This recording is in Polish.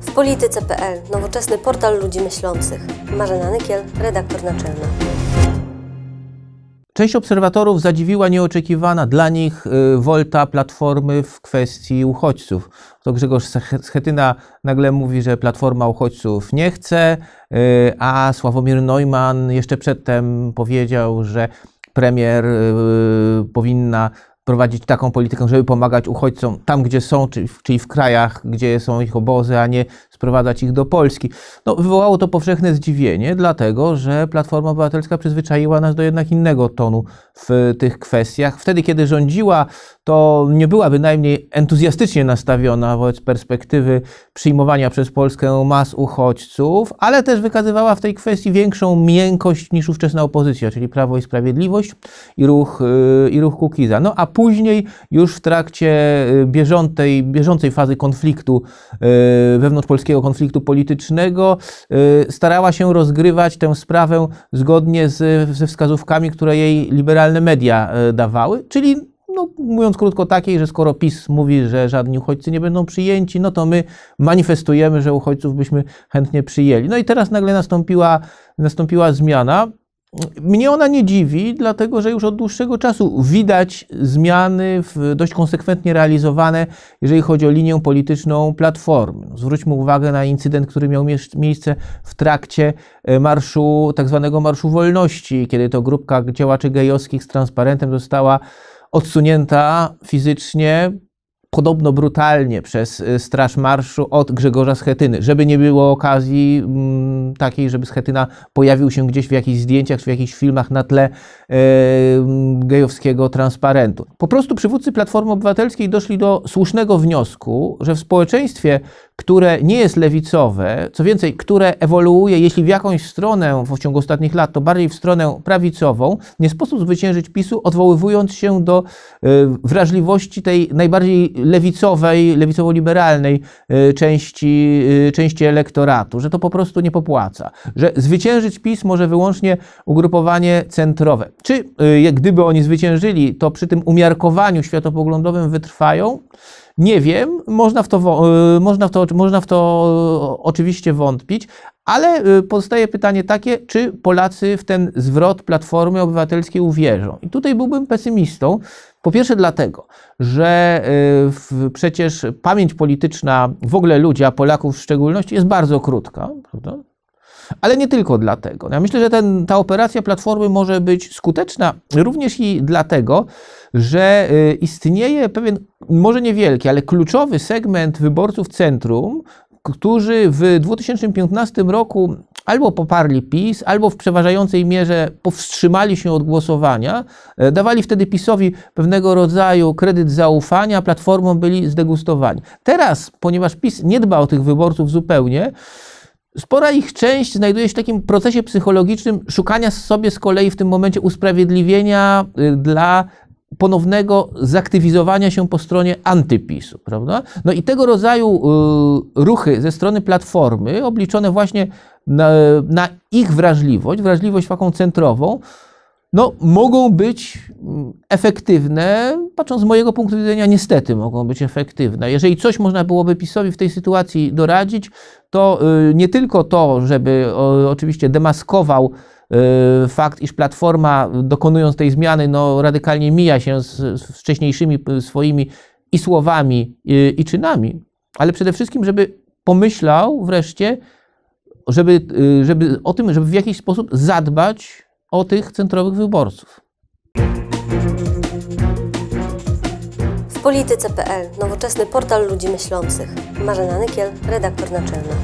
W polityce.pl nowoczesny portal ludzi myślących. Marzena Nykiel, redaktor naczelny. Część obserwatorów zadziwiła nieoczekiwana dla nich y, wolta Platformy w kwestii uchodźców. To Grzegorz Schetyna nagle mówi, że Platforma uchodźców nie chce, y, a Sławomir Neumann jeszcze przedtem powiedział, że premier y, powinna prowadzić taką politykę, żeby pomagać uchodźcom tam, gdzie są, czyli w krajach, gdzie są ich obozy, a nie sprowadzać ich do Polski. No, wywołało to powszechne zdziwienie, dlatego że Platforma Obywatelska przyzwyczaiła nas do jednak innego tonu w tych kwestiach. Wtedy, kiedy rządziła, to nie była bynajmniej entuzjastycznie nastawiona wobec perspektywy przyjmowania przez Polskę mas uchodźców, ale też wykazywała w tej kwestii większą miękkość niż ówczesna opozycja, czyli Prawo i Sprawiedliwość i ruch, yy, i ruch Kukiza. No a później już w trakcie y, bieżącej, bieżącej fazy konfliktu, y, wewnątrzpolskiego konfliktu politycznego, y, starała się rozgrywać tę sprawę zgodnie z, ze wskazówkami, które jej liberalne media dawały, czyli no, mówiąc krótko, takiej, że skoro PiS mówi, że żadni uchodźcy nie będą przyjęci, no to my manifestujemy, że uchodźców byśmy chętnie przyjęli. No i teraz nagle nastąpiła, nastąpiła zmiana. Mnie ona nie dziwi, dlatego że już od dłuższego czasu widać zmiany w dość konsekwentnie realizowane, jeżeli chodzi o linię polityczną Platformy. No, zwróćmy uwagę na incydent, który miał miejsce w trakcie e, marszu, tak zwanego Marszu Wolności, kiedy to grupka działaczy gejowskich z transparentem została odsunięta fizycznie podobno brutalnie przez y, Straż Marszu od Grzegorza Schetyny, żeby nie było okazji m, mm, takiej, żeby Schetyna pojawił się gdzieś w jakichś zdjęciach w jakichś filmach na tle e, gejowskiego transparentu. Po prostu przywódcy Platformy Obywatelskiej doszli do słusznego wniosku, że w społeczeństwie które nie jest lewicowe, co więcej, które ewoluuje, jeśli w jakąś stronę w ciągu ostatnich lat, to bardziej w stronę prawicową, nie sposób zwyciężyć PiSu, odwoływując się do e, wrażliwości tej najbardziej lewicowej, lewicowo-liberalnej e, części, e, części elektoratu, że to po prostu nie popłaca, że zwyciężyć PiS może wyłącznie ugrupowanie centrowe. Czy gdyby oni zwyciężyli, to przy tym umiarkowaniu światopoglądowym wytrwają? Nie wiem, y, można w to, można w to, można w to oczywiście wątpić, ale y, pozostaje pytanie takie, czy Polacy w ten zwrot Platformy Obywatelskiej uwierzą. I tutaj byłbym pesymistą. Po pierwsze dlatego, że y, w, przecież pamięć polityczna w ogóle ludzi, a Polaków w szczególności, jest bardzo krótka. Prawda? ale nie tylko dlatego. Ja myślę, że ten, ta operacja Platformy może być skuteczna również i dlatego, że y, istnieje pewien, może niewielki, ale kluczowy segment wyborców centrum, którzy w 2015 roku albo poparli PiS, albo w przeważającej mierze powstrzymali się od głosowania, e, dawali wtedy PiSowi pewnego rodzaju kredyt zaufania, platformą byli zdegustowani. Teraz, ponieważ PiS nie dba o tych wyborców zupełnie, Spora ich część znajduje się w takim procesie psychologicznym szukania sobie z kolei w tym momencie usprawiedliwienia y, dla ponownego zaktywizowania się po stronie antypisu, prawda? No i tego rodzaju y, ruchy ze strony Platformy, obliczone właśnie na, na ich wrażliwość, wrażliwość taką centrową, no mogą być efektywne, patrząc z mojego punktu widzenia, niestety mogą być efektywne. Jeżeli coś można byłoby PiSowi w tej sytuacji doradzić, to y, nie tylko to, żeby oczywiście demaskował y, fakt, iż Platforma dokonując tej zmiany no, radykalnie mija się z, wcześniejszymi swoimi i słowami, i, czynami, ale przede wszystkim, żeby pomyślał wreszcie, żeby, y, żeby o tym, żeby w jakiś sposób zadbać o tych centrowych wyborców. Polityce.pl, nowoczesny portal ludzi myślących. Marzena Nykiel, redaktor naczelna.